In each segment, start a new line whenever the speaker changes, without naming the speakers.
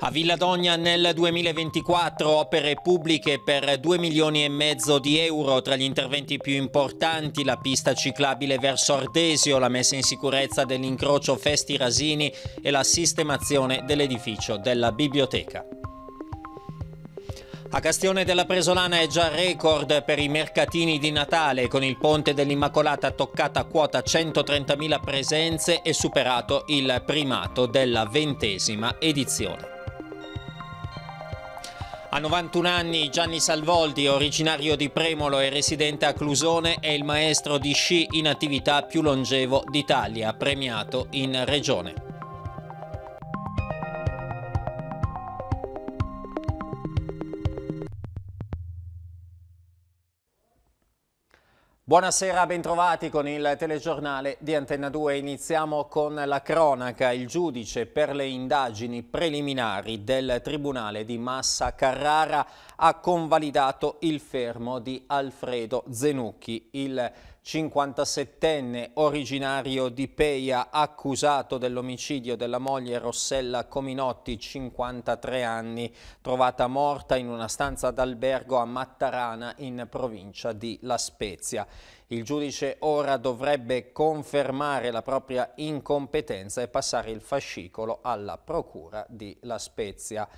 A Villadogna nel 2024 opere pubbliche per 2 milioni e mezzo di euro, tra gli interventi più importanti la pista ciclabile verso Ardesio, la messa in sicurezza dell'incrocio Festi Rasini e la sistemazione dell'edificio della biblioteca. A Castione della Presolana è già record per i mercatini di Natale, con il ponte dell'Immacolata toccata a quota 130.000 presenze e superato il primato della ventesima edizione. A 91 anni Gianni Salvoldi, originario di Premolo e residente a Clusone, è il maestro di sci in attività più longevo d'Italia, premiato in regione. Buonasera, bentrovati con il telegiornale di Antenna 2. Iniziamo con la cronaca. Il giudice per le indagini preliminari del Tribunale di Massa Carrara ha convalidato il fermo di Alfredo Zenucchi. Il 57enne originario di Peia, accusato dell'omicidio della moglie Rossella Cominotti, 53 anni, trovata morta in una stanza d'albergo a Mattarana in provincia di La Spezia. Il giudice ora dovrebbe confermare la propria incompetenza e passare il fascicolo alla procura di La Spezia.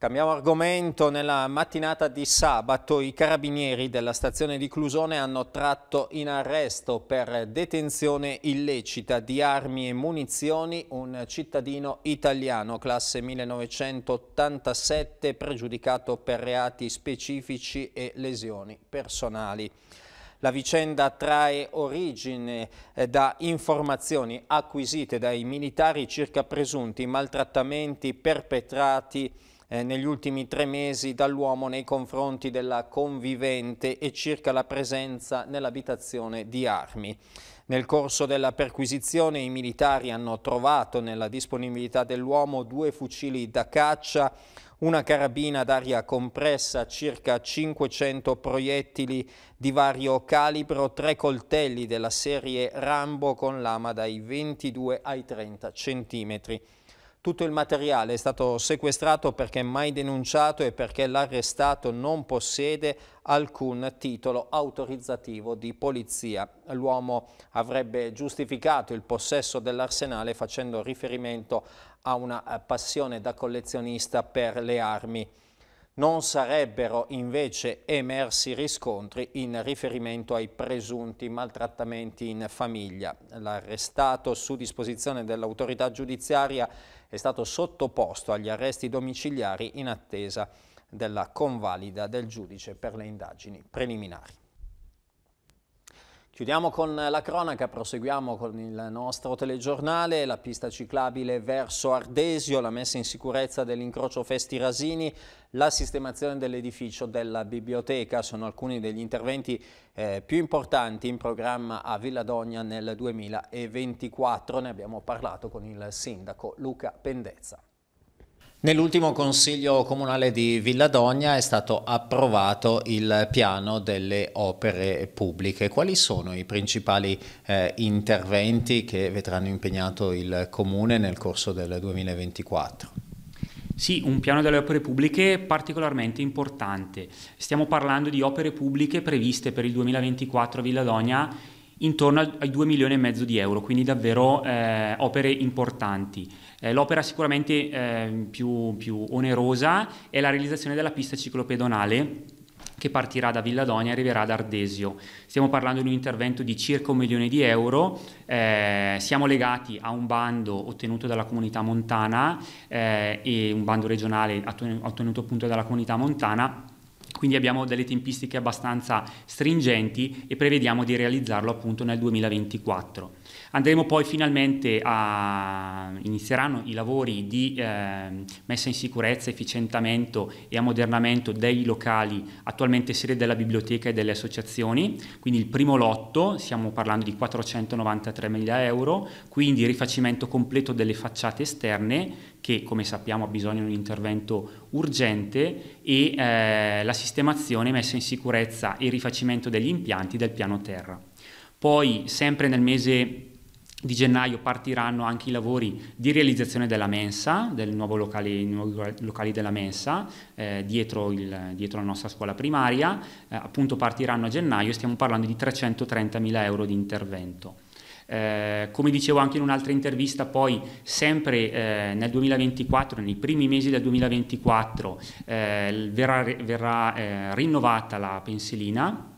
Cambiamo argomento, nella mattinata di sabato i carabinieri della stazione di Clusone hanno tratto in arresto per detenzione illecita di armi e munizioni un cittadino italiano classe 1987 pregiudicato per reati specifici e lesioni personali. La vicenda trae origine eh, da informazioni acquisite dai militari circa presunti maltrattamenti perpetrati eh, negli ultimi tre mesi dall'uomo nei confronti della convivente e circa la presenza nell'abitazione di armi. Nel corso della perquisizione i militari hanno trovato nella disponibilità dell'uomo due fucili da caccia, una carabina d'aria compressa, circa 500 proiettili di vario calibro, tre coltelli della serie Rambo con lama dai 22 ai 30 centimetri. Tutto il materiale è stato sequestrato perché mai denunciato e perché l'arrestato non possiede alcun titolo autorizzativo di polizia. L'uomo avrebbe giustificato il possesso dell'arsenale facendo riferimento a una passione da collezionista per le armi non sarebbero invece emersi riscontri in riferimento ai presunti maltrattamenti in famiglia. L'arrestato su disposizione dell'autorità giudiziaria è stato sottoposto agli arresti domiciliari in attesa della convalida del giudice per le indagini preliminari. Chiudiamo con la cronaca, proseguiamo con il nostro telegiornale, la pista ciclabile verso Ardesio, la messa in sicurezza dell'incrocio Festi Rasini, la sistemazione dell'edificio della biblioteca sono alcuni degli interventi eh, più importanti in programma a Villadogna nel 2024, ne abbiamo parlato con il sindaco Luca Pendezza. Nell'ultimo consiglio comunale di Villadogna è stato approvato il piano delle opere pubbliche. Quali sono i principali eh, interventi
che vedranno impegnato il comune nel corso del 2024? Sì, un piano delle opere pubbliche particolarmente importante. Stiamo parlando di opere pubbliche previste per il 2024 a Villadogna intorno ai 2 milioni e mezzo di euro, quindi davvero eh, opere importanti. Eh, l'opera sicuramente eh, più, più onerosa è la realizzazione della pista ciclopedonale che partirà da Villadonia e arriverà ad Ardesio. Stiamo parlando di un intervento di circa un milione di euro, eh, siamo legati a un bando ottenuto dalla comunità montana eh, e un bando regionale ottenuto appunto dalla comunità montana quindi abbiamo delle tempistiche abbastanza stringenti e prevediamo di realizzarlo appunto nel 2024. Andremo poi finalmente a inizieranno i lavori di eh, messa in sicurezza, efficientamento e ammodernamento dei locali attualmente sede della biblioteca e delle associazioni, quindi il primo lotto, stiamo parlando di 493 mila euro, quindi rifacimento completo delle facciate esterne che come sappiamo ha bisogno di un intervento urgente e eh, la sistemazione, messa in sicurezza e rifacimento degli impianti del piano terra. Poi sempre nel mese di gennaio partiranno anche i lavori di realizzazione della mensa, del nuovo locale, nuovi locali della mensa, eh, dietro, il, dietro, la nostra scuola primaria, eh, appunto partiranno a gennaio, e stiamo parlando di 330.000 euro di intervento. Eh, come dicevo anche in un'altra intervista, poi sempre eh, nel 2024, nei primi mesi del 2024, eh, verrà, verrà eh, rinnovata la pensilina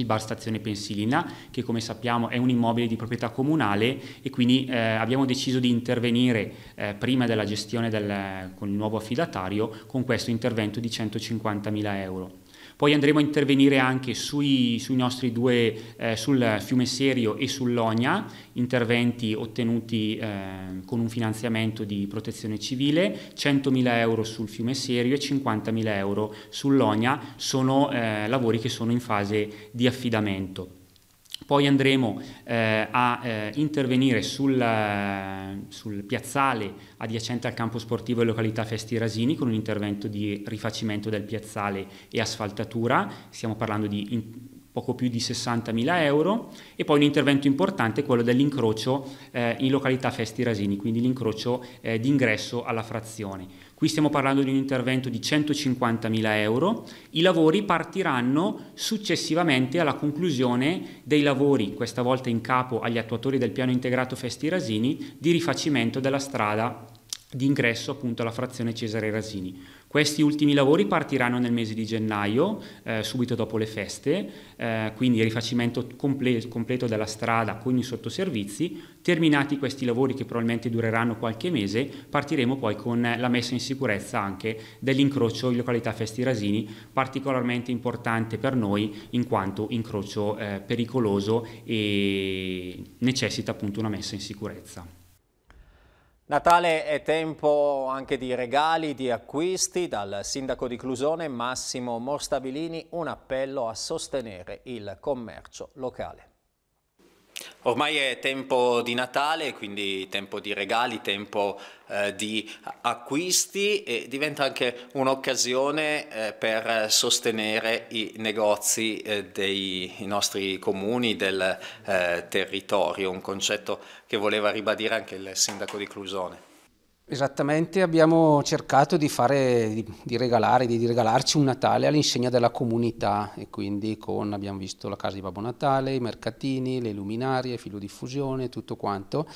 il bar Stazione Pensilina, che come sappiamo è un immobile di proprietà comunale e quindi eh, abbiamo deciso di intervenire eh, prima della gestione del, con il nuovo affidatario con questo intervento di 150.000 euro. Poi andremo a intervenire anche sui, sui nostri due, eh, sul fiume Serio e sull'Ogna, interventi ottenuti eh, con un finanziamento di protezione civile, 100.000 euro sul fiume Serio e 50.000 euro sull'Ogna, sono eh, lavori che sono in fase di affidamento. Poi andremo eh, a eh, intervenire sul, eh, sul, piazzale adiacente al campo sportivo e località Festi Rasini con un intervento di rifacimento del piazzale e asfaltatura, stiamo parlando di in, poco più di 60.000 euro e poi un intervento importante è quello dell'incrocio eh, in località Festi Rasini, quindi l'incrocio eh, d'ingresso alla frazione. Qui stiamo parlando di un intervento di 150.000 euro. I lavori partiranno successivamente alla conclusione dei lavori, questa volta in capo agli attuatori del piano integrato Festi Rasini, di rifacimento della strada di ingresso appunto alla frazione Cesare Rasini. Questi ultimi lavori partiranno nel mese di gennaio, eh, subito dopo le feste, eh, quindi rifacimento comple completo della strada con i sottoservizi. Terminati questi lavori che probabilmente dureranno qualche mese, partiremo poi con la messa in sicurezza anche dell'incrocio in località Festi Rasini, particolarmente importante per noi in quanto incrocio eh, pericoloso e necessita appunto una messa in sicurezza.
Natale è tempo anche di regali, di acquisti. Dal sindaco di Clusone, Massimo Morstabilini, un appello a sostenere il commercio locale. Ormai è tempo di Natale, quindi tempo di regali, tempo eh, di acquisti e diventa anche un'occasione eh, per sostenere i negozi eh, dei i nostri comuni, del eh, territorio, un concetto che voleva ribadire anche il sindaco di Clusone.
Esattamente, abbiamo cercato di, fare, di, di, regalare, di regalarci un Natale all'insegna della comunità e quindi con, abbiamo visto la casa di Babbo Natale, i mercatini, le luminarie, filodiffusione, tutto quanto.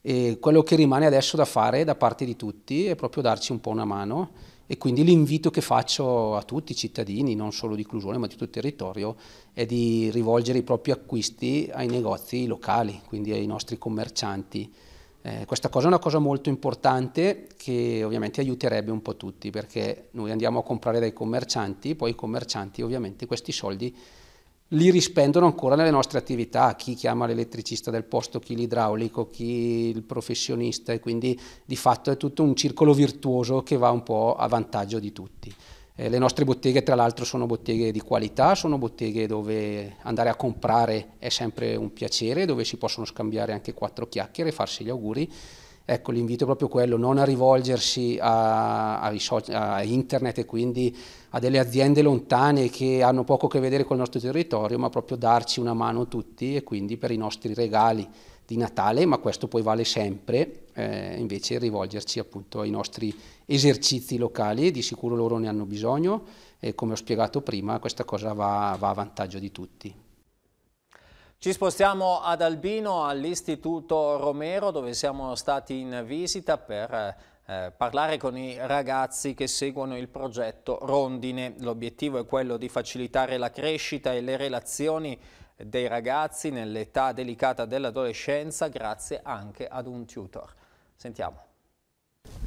E quello che rimane adesso da fare da parte di tutti è proprio darci un po' una mano e quindi l'invito che faccio a tutti i cittadini, non solo di Clusone ma di tutto il territorio, è di rivolgere i propri acquisti ai negozi locali, quindi ai nostri commercianti eh, questa cosa è una cosa molto importante che ovviamente aiuterebbe un po' tutti perché noi andiamo a comprare dai commercianti, poi i commercianti ovviamente questi soldi li rispendono ancora nelle nostre attività, chi chiama l'elettricista del posto, chi l'idraulico, chi il professionista e quindi di fatto è tutto un circolo virtuoso che va un po' a vantaggio di tutti. Eh, le nostre botteghe tra l'altro sono botteghe di qualità, sono botteghe dove andare a comprare è sempre un piacere, dove si possono scambiare anche quattro chiacchiere e farsi gli auguri. Ecco, l'invito è proprio quello, non a rivolgersi a, a, a, internet e quindi a delle aziende lontane che hanno poco a che vedere col nostro territorio, ma proprio darci una mano tutti e quindi per i nostri regali di Natale, ma questo poi vale sempre, eh, invece rivolgerci appunto ai nostri esercizi locali, di sicuro loro ne hanno bisogno e come ho spiegato prima questa cosa va, va a vantaggio di tutti.
Ci spostiamo ad Albino, all'Istituto Romero, dove siamo stati in visita per eh, parlare con i ragazzi che seguono il progetto Rondine. L'obiettivo è quello di facilitare la crescita e le relazioni dei ragazzi nell'età delicata dell'adolescenza grazie anche ad un tutor. Sentiamo.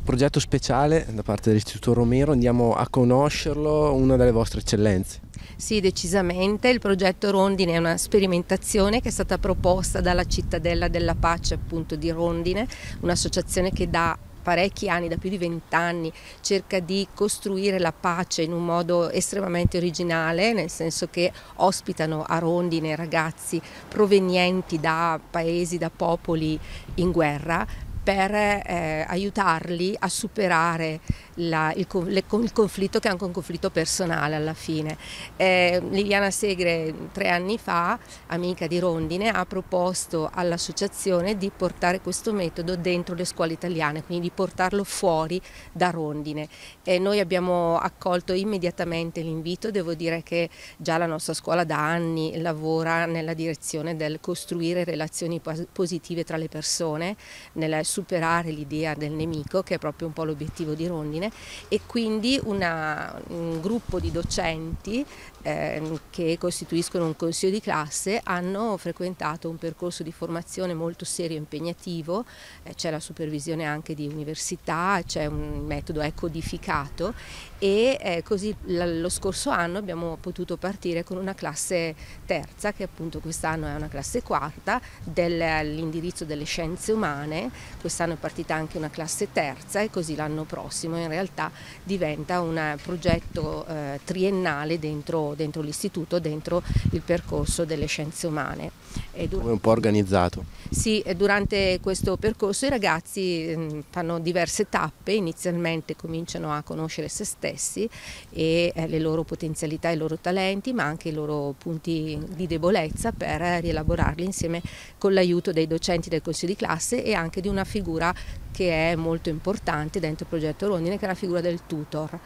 Progetto speciale da parte dell'Istituto Romero, andiamo a conoscerlo, una delle vostre eccellenze.
Sì, decisamente. Il
progetto Rondine è una sperimentazione che è stata proposta dalla Cittadella della Pace appunto di Rondine, un'associazione che dà parecchi anni, da più di vent'anni, cerca di costruire la pace in un modo estremamente originale, nel senso che ospitano a rondine ragazzi provenienti da paesi, da popoli in guerra per eh, aiutarli a superare la, il, le, il, conflitto che è anche un conflitto personale alla fine. Eh, Liliana Segre tre anni fa, amica di Rondine, ha proposto all'associazione di portare questo metodo dentro le scuole italiane, quindi di portarlo fuori da Rondine. Eh, noi abbiamo accolto immediatamente l'invito, devo dire che già la nostra scuola da anni lavora nella direzione del costruire relazioni positive tra le persone, nel superare l'idea del nemico che è proprio un po' l'obiettivo di Rondine e quindi una, un gruppo di docenti Ehm, che costituiscono un consiglio di classe hanno frequentato un percorso di formazione molto serio e impegnativo, eh, c'è la supervisione anche di università, c'è un metodo è codificato e eh, così lo scorso anno abbiamo potuto partire con una classe terza che appunto quest'anno è una classe quarta dell'indirizzo delle scienze umane, quest'anno è partita anche una classe terza e così l'anno prossimo in realtà diventa un progetto eh, triennale dentro dentro l'istituto, dentro il percorso delle scienze umane. È un
po' organizzato?
Sì, durante questo percorso i ragazzi mm, fanno diverse tappe, inizialmente cominciano a conoscere se stessi e eh, le loro potenzialità, i loro talenti, ma anche i loro punti di debolezza per rielaborarli insieme con l'aiuto dei docenti del corso di classe e anche di una figura che è molto importante dentro il progetto Rondine, che è la figura del tutor,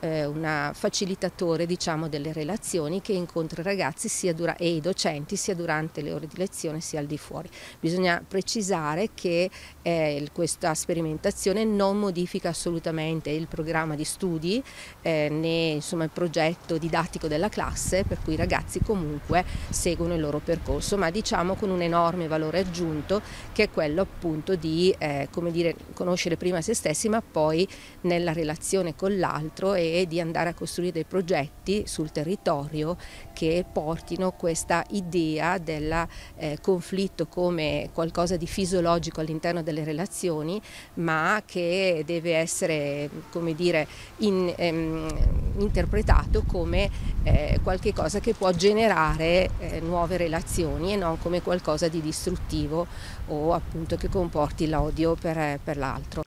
eh, un facilitatore diciamo, delle relazioni che incontra i ragazzi dura, e i docenti sia durante le ore di lezione sia al di fuori. Bisogna precisare che eh, questa sperimentazione non modifica assolutamente il programma di studi eh, né insomma, il progetto didattico della classe, per cui i ragazzi comunque seguono il loro percorso, ma diciamo con un enorme valore aggiunto che è quello appunto di eh, come dire, conoscere, prima se stessi ma poi nella relazione con l'altro e di andare a costruire dei progetti sul territorio che portino questa idea del eh, conflitto come qualcosa di fisiologico all'interno delle relazioni, ma che deve essere come dire, in, ehm, interpretato come eh, qualcosa che può generare eh, nuove relazioni e non come qualcosa di distruttivo o appunto che comporti l'odio per, per l'altro.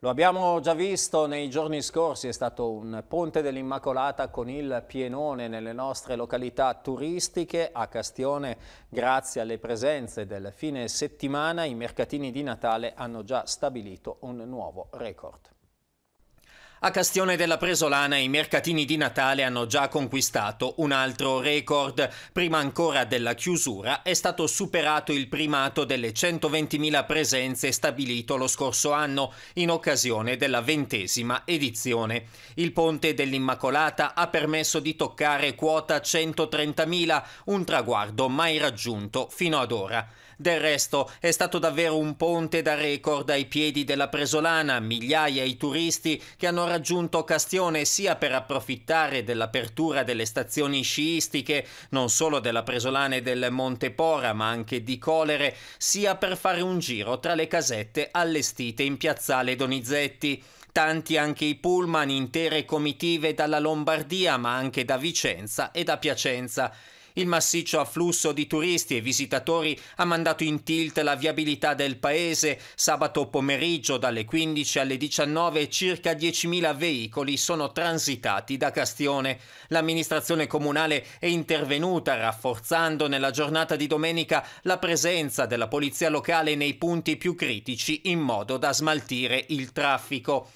Lo abbiamo già visto nei giorni scorsi, è stato un ponte dell'Immacolata con il pienone nelle nostre località turistiche a Castione. Grazie alle presenze del fine settimana i mercatini di Natale hanno già stabilito un nuovo record. A Castione della Presolana i mercatini di Natale hanno già conquistato un altro record. Prima ancora della chiusura è stato superato il primato delle 120.000 presenze stabilito lo scorso anno in occasione della ventesima edizione. Il ponte dell'Immacolata ha permesso di toccare quota 130.000, un traguardo mai raggiunto fino ad ora. Del resto è stato davvero un ponte da record ai piedi della Presolana, migliaia i turisti che hanno raggiunto Castione sia per approfittare dell'apertura delle stazioni sciistiche, non solo della Presolana e del Monte Pora, ma anche di Colere, sia per fare un giro tra le casette allestite in piazzale Donizetti tanti anche i pullman, intere comitive dalla Lombardia, ma anche da Vicenza e da Piacenza. Il massiccio afflusso di turisti e visitatori ha mandato in tilt la viabilità del paese. Sabato pomeriggio dalle 15 alle 19 circa 10.000 veicoli sono transitati da Castione. L'amministrazione comunale è intervenuta rafforzando nella giornata di domenica la presenza della polizia locale nei punti più critici in modo da smaltire il traffico.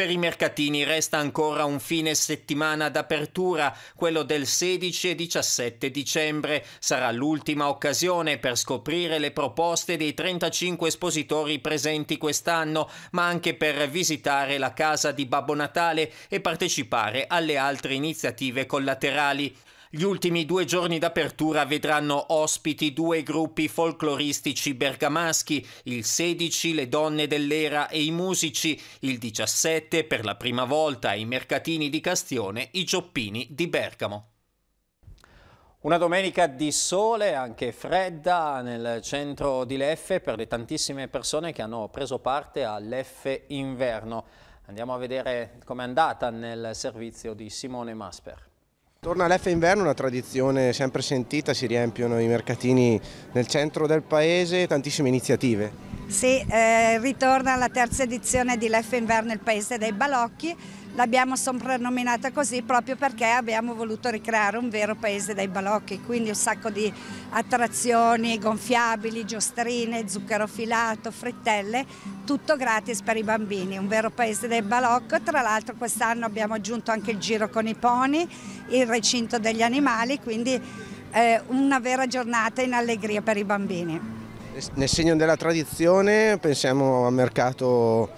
Per i mercatini resta ancora un fine settimana d'apertura, quello del 16 e 17 dicembre. Sarà l'ultima occasione per scoprire le proposte dei 35 espositori presenti quest'anno, ma anche per visitare la casa di Babbo Natale e partecipare alle altre iniziative collaterali. Gli ultimi due giorni d'apertura vedranno ospiti due gruppi folcloristici bergamaschi, il 16 le donne dell'era e i musici, il 17 per la prima volta ai mercatini di Castione i gioppini di Bergamo. Una domenica di sole, anche fredda, nel centro di Leffe per le tantissime persone che hanno preso parte a Leffe Inverno. Andiamo a vedere com'è andata nel servizio di Simone Masper.
Torna l'F Inverno, una tradizione sempre sentita, si riempiono i mercatini nel centro del paese, tantissime iniziative.
Sì, eh, ritorna la terza edizione di L'F Inverno, il paese dei balocchi l'abbiamo soprannominata così proprio perché abbiamo voluto ricreare un vero paese dei balocchi, quindi un sacco di attrazioni gonfiabili, giostrine, zucchero filato, frittelle, tutto gratis per i bambini, un vero paese del balocchi. Tra l'altro quest'anno abbiamo aggiunto anche il giro con i pony, il recinto degli animali, quindi eh, una vera giornata in allegria per i bambini.
Nel segno della tradizione pensiamo al mercato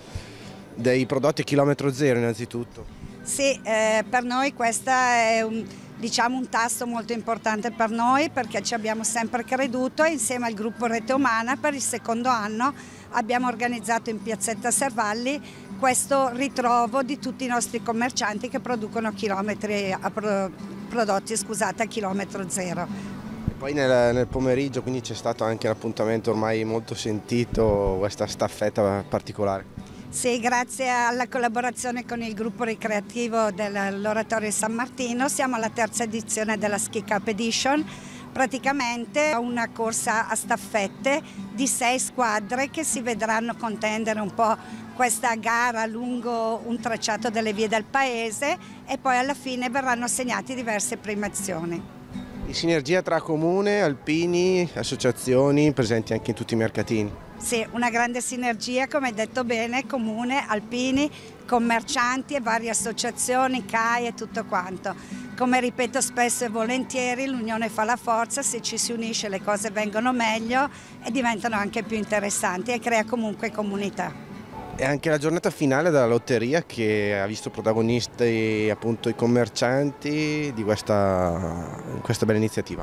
dei prodotti chilometro zero innanzitutto.
Sì, eh, per noi questo è un, diciamo, un tasso molto importante per noi perché ci abbiamo sempre creduto e insieme al gruppo Rete Umana per il secondo anno abbiamo organizzato in piazzetta Servalli questo ritrovo di tutti i nostri commercianti che producono pro, prodotti scusate, a chilometro zero.
Poi nel, nel, pomeriggio quindi c'è stato anche un appuntamento ormai molto sentito, questa staffetta particolare.
Sì, grazie alla collaborazione con il gruppo ricreativo dell'Oratorio San Martino siamo alla terza edizione della Ski Cup Edition, praticamente una corsa a staffette di sei squadre che si vedranno contendere un po' questa gara lungo un tracciato delle vie del paese e poi alla fine verranno assegnati diverse premiazioni
sinergia tra comune, alpini, associazioni presenti anche in tutti i mercatini.
Sì, una grande sinergia, come hai detto bene, comune, alpini, commercianti e varie associazioni, CAI e tutto quanto. Come ripeto spesso e volentieri, l'unione fa la forza, se ci si unisce le cose vengono meglio e diventano anche più interessanti e crea comunque comunità.
È anche la giornata finale della lotteria che ha visto protagonisti appunto i commercianti di questa, questa bella iniziativa.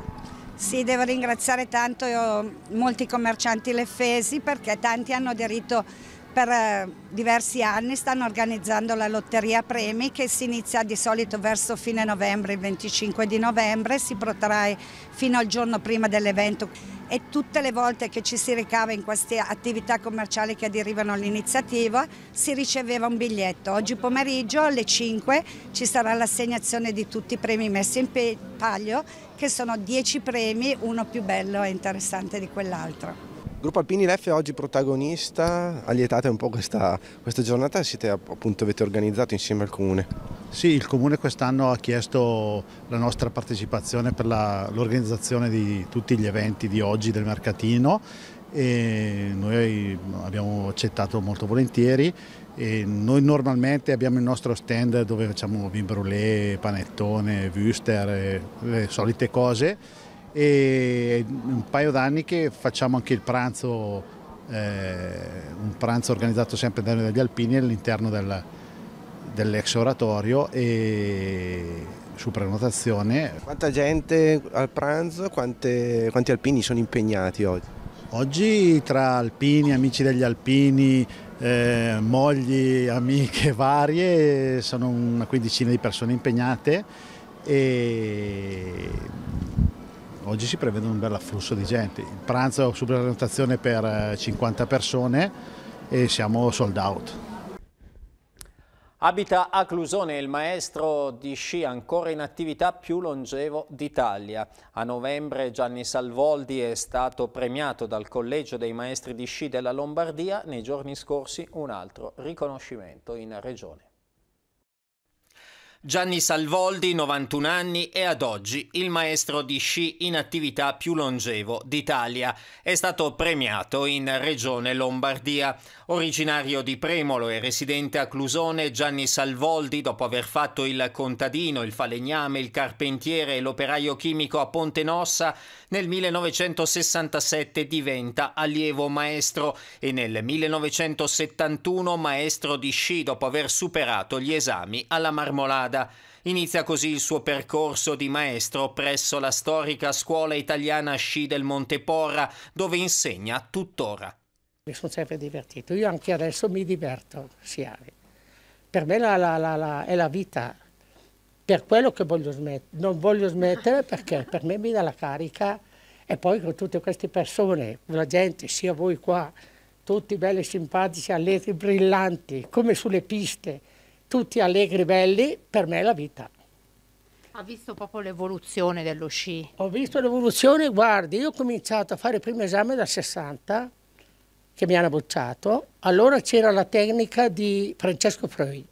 Sì, devo ringraziare tanto io, eh, molti commercianti leffesi perché tanti hanno aderito per eh, diversi anni stanno organizzando la lotteria premi che si inizia di solito verso fine novembre, il 25 di novembre, si protrae fino al giorno prima dell'evento e tutte le volte che ci si recava in queste attività commerciali che aderivano all'iniziativa si riceveva un biglietto. Oggi pomeriggio alle 5 ci sarà l'assegnazione di tutti i premi messi in palio che sono 10 premi, uno più bello e interessante di quell'altro.
Gruppo Alpini Lef è oggi protagonista,
allietate un po' questa, questa giornata, siete, appunto, avete organizzato insieme al Comune. Sì, il Comune quest'anno ha chiesto la nostra partecipazione per l'organizzazione di tutti gli eventi di oggi del mercatino e noi abbiamo accettato molto volentieri. E noi normalmente abbiamo il nostro stand dove facciamo vin brûlé, panettone, wuster, eh, le solite cose e un paio d'anni che facciamo anche il pranzo, eh, un pranzo organizzato sempre da noi dagli Alpini all'interno del, dell'ex oratorio e su prenotazione.
Quanta gente al pranzo,
quante, quanti alpini sono impegnati oggi? Oggi tra alpini, amici degli alpini, eh, mogli, amiche varie, sono una quindicina di persone impegnate e oggi si prevede un bel afflusso di gente. Il pranzo supera la notazione per 50 eh, persone e siamo sold out.
Abita a Clusone il maestro di sci ancora in attività più longevo d'Italia. A novembre Gianni Salvoldi è stato premiato dal Collegio dei Maestri di Sci della Lombardia, nei giorni scorsi un altro riconoscimento in regione. Gianni Salvoldi, 91 anni, è ad oggi il maestro di sci in attività più longevo d'Italia. È stato premiato in Regione Lombardia. Originario di Premolo e residente a Clusone, Gianni Salvoldi, dopo aver fatto il contadino, il falegname, il carpentiere e l'operaio chimico a Ponte Nossa, nel 1967 diventa allievo maestro e nel 1971 maestro di sci dopo aver superato gli esami alla marmolata strada. Inizia così il suo percorso di maestro presso la storica scuola italiana sci del Monteporra, dove insegna tuttora.
Mi sono sempre divertito, io anche adesso mi diverto, Siari. Per me la, la, la, è la vita, per quello che voglio smettere. Non voglio smettere perché per me mi dà la carica e poi con tutte queste persone, la gente, sia voi qua, tutti belli, simpatici, allegri, brillanti, come sulle piste tutti allegri, belli, per me è la vita.
Ha visto proprio l'evoluzione dello sci? Ho visto
l'evoluzione, guardi, io ho cominciato a fare il primo esame da 60, che mi hanno bocciato, allora c'era la tecnica di Francesco Freud.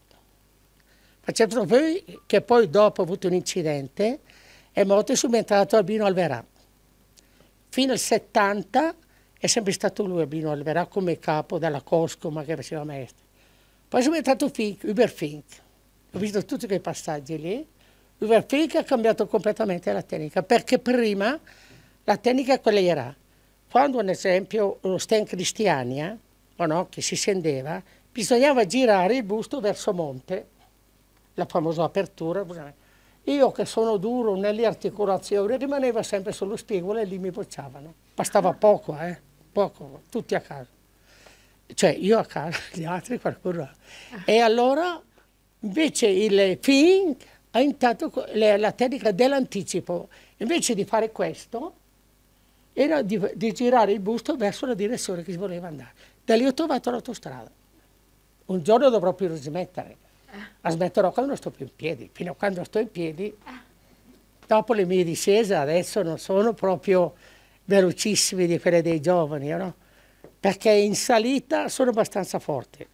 Francesco Freud, che poi dopo ha avuto un incidente, è morto e subentrato a Bino Alverà. Fino al 70 è sempre stato lui a Bino Alverà come capo della Cosco, ma che faceva maestro. Poi sono diventato Fink, Uberfink. Ho visto tutti quei passaggi lì. Uber Fink ha cambiato completamente la tecnica, perché prima la tecnica quella era. Quando, ad esempio, uno Sten cristiania, eh, no, che si scendeva, bisognava girare il busto verso monte, la famosa apertura. Io che sono duro nelle articolazioni, rimaneva sempre sullo spigolo e lì mi bocciavano. Bastava poco, eh? Poco, tutti a casa cioè io a casa, gli altri qualcuno. Ah. E allora invece il Ping ha inventato la tecnica dell'anticipo. Invece di fare questo, era di, di, girare il busto verso la direzione che si voleva andare. Da lì ho trovato l'autostrada. Un giorno dovrò più smettere. La eh. smetterò quando non sto più in piedi. Fino a quando sto in piedi, eh. dopo le mie discese, adesso non sono proprio velocissime di quelle dei giovani, no? perché in salita sono abbastanza forte.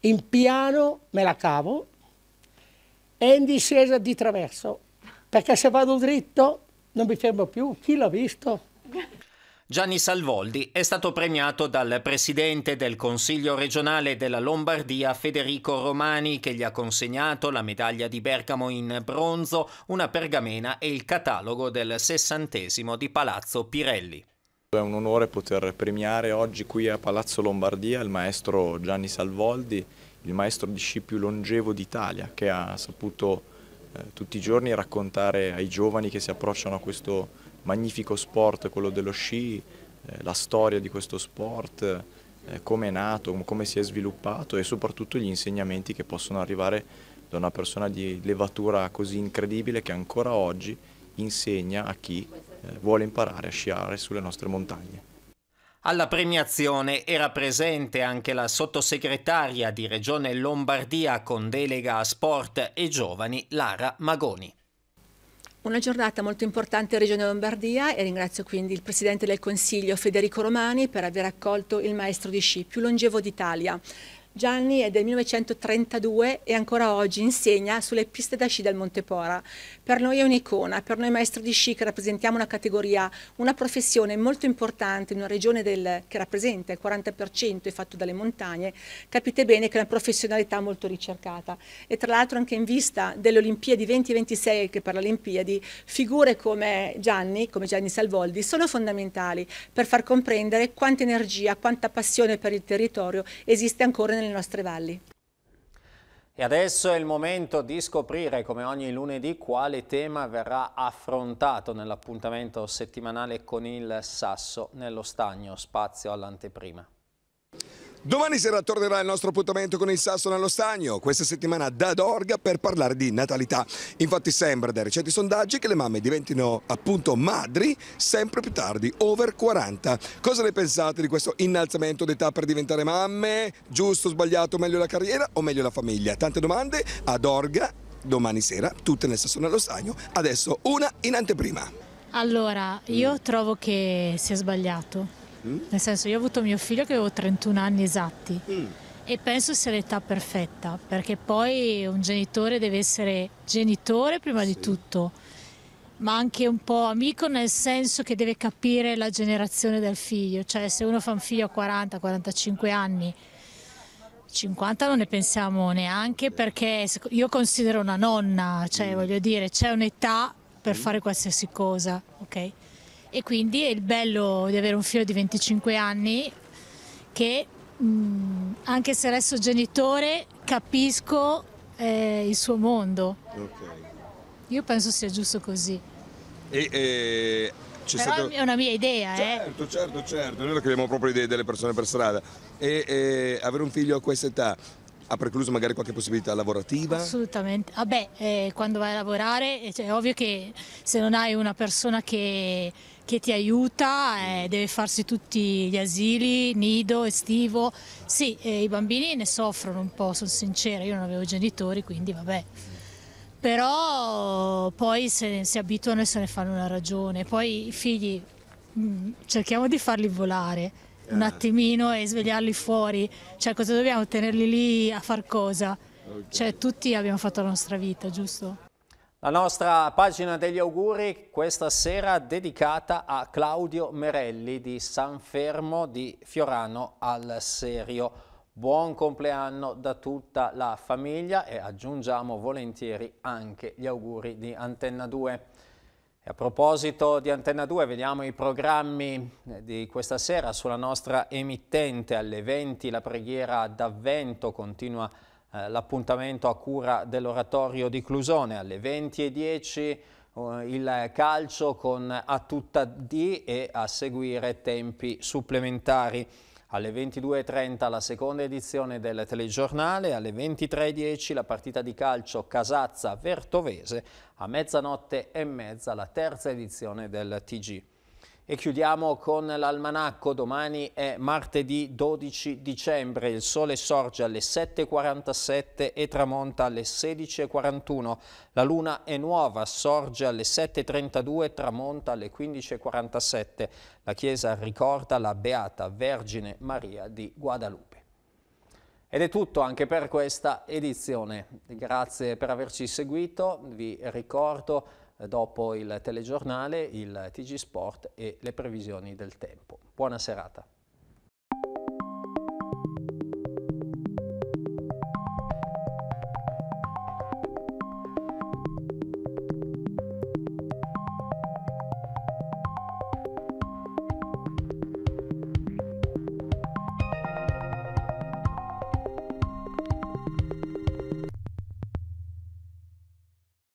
In piano me la cavo e in discesa di traverso, perché se vado dritto non mi fermo più, chi l'ha visto?
Gianni Salvoldi è stato premiato dal presidente del Consiglio regionale della Lombardia Federico Romani che gli ha consegnato la medaglia di Bergamo in bronzo, una pergamena e il catalogo del sessantesimo di Palazzo Pirelli. È un onore poter premiare oggi qui a Palazzo Lombardia il maestro Gianni Salvoldi, il maestro di sci più longevo d'Italia, che ha saputo eh, tutti i giorni raccontare ai giovani che si approcciano a questo magnifico sport, quello dello sci, eh, la storia di questo sport, eh, come è nato, come si è sviluppato e soprattutto gli insegnamenti che possono arrivare da una persona di levatura così incredibile che ancora oggi insegna a chi eh, vuole imparare a sciare sulle nostre montagne. Alla premiazione era presente anche la sottosegretaria di Regione Lombardia con delega a sport e giovani Lara Magoni.
Una giornata molto importante in Regione Lombardia e ringrazio quindi il Presidente del Consiglio Federico Romani per aver accolto il maestro di sci più longevo d'Italia. Gianni è del 1932 e ancora oggi insegna sulle piste da sci del Montepora. Per noi è un'icona, per noi maestri di sci che rappresentiamo una categoria, una professione molto importante in una regione del, che rappresenta il 40% è fatto dalle montagne, capite bene che è una professionalità molto ricercata. E tra l'altro anche in vista delle Olimpiadi 2026 che per le Olimpiadi, figure come Gianni, come Gianni Salvoldi, sono fondamentali per far comprendere quanta energia, quanta passione per il territorio esiste ancora nelle nostre valli.
E adesso è il momento di scoprire, come ogni lunedì, quale tema verrà affrontato nell'appuntamento settimanale con il Sasso nello Stagno, spazio all'anteprima.
Domani sera tornerà il nostro appuntamento con il Sasso nello Stagno, questa settimana da Dorga per parlare di natalità. Infatti sembra dai recenti sondaggi che le mamme diventino appunto madri sempre più tardi, over 40. Cosa ne pensate di questo innalzamento d'età per diventare mamme? Giusto, sbagliato, meglio la carriera o meglio la famiglia? Tante domande a Dorga domani sera, tutte nel Sasso nello Stagno, adesso una in anteprima.
Allora, io trovo che sia sbagliato Mm. Nel senso, io ho avuto mio figlio che avevo 31 anni esatti. Mm. E penso sia l'età perfetta, perché poi un genitore deve essere genitore prima sì. di tutto, ma anche un po' amico nel senso che deve capire la generazione del figlio, cioè se uno fa un figlio a 40, 45 anni, 50 non ne pensiamo neanche perché io considero una nonna, cioè mm. voglio dire c'è un'età per mm. fare qualsiasi cosa, ok? e quindi è il bello di avere un figlio di 25 anni che mh, mm, anche se resto genitore capisco eh, il suo mondo. Okay. Io penso sia giusto così.
E, e, eh,
stato... è
una mia idea, certo, eh?
Certo, certo, certo. noi raccogliamo proprio idee delle persone per strada. E, e avere un figlio a questa età ha precluso magari qualche possibilità lavorativa? Assolutamente,
vabbè, eh, quando vai a lavorare eh, cioè, è ovvio che se non hai una persona che che ti aiuta, eh, deve farsi tutti gli asili, nido, estivo. Sì, eh, i bambini ne soffrono un po', sono sincera, io non avevo genitori, quindi vabbè. Però poi se, si abituano e se ne fanno una ragione. Poi i figli mh, mm, cerchiamo di farli volare eh. un attimino e svegliarli fuori. Cioè cosa dobbiamo tenerli lì a far cosa? Okay. Cioè tutti abbiamo fatto la nostra vita, giusto?
La nostra pagina degli auguri questa sera dedicata a Claudio Merelli di San Fermo di Fiorano al Serio. Buon compleanno da tutta la famiglia e aggiungiamo volentieri anche gli auguri di Antenna 2. E a proposito di Antenna 2, vediamo i programmi di questa sera sulla nostra emittente. Alle 20 la preghiera d'avvento continua a eh, l'appuntamento a cura dell'oratorio di Clusone alle 20.10 eh, il calcio con a tutta di e a seguire tempi supplementari. Alle 22.30 la seconda edizione del telegiornale, alle 23.10 la partita di calcio Casazza-Vertovese, a mezzanotte e mezza la terza edizione del TG. E chiudiamo con l'almanacco, domani è martedì 12 dicembre, il sole sorge alle 7.47 e tramonta alle 16.41, la luna è nuova, sorge alle 7.32 e tramonta alle 15.47, la chiesa ricorda la Beata Vergine Maria di Guadalupe. Ed è tutto anche per questa edizione, grazie per averci seguito, vi ricordo eh, dopo il telegiornale, il TG Sport e le previsioni del tempo. Buona serata.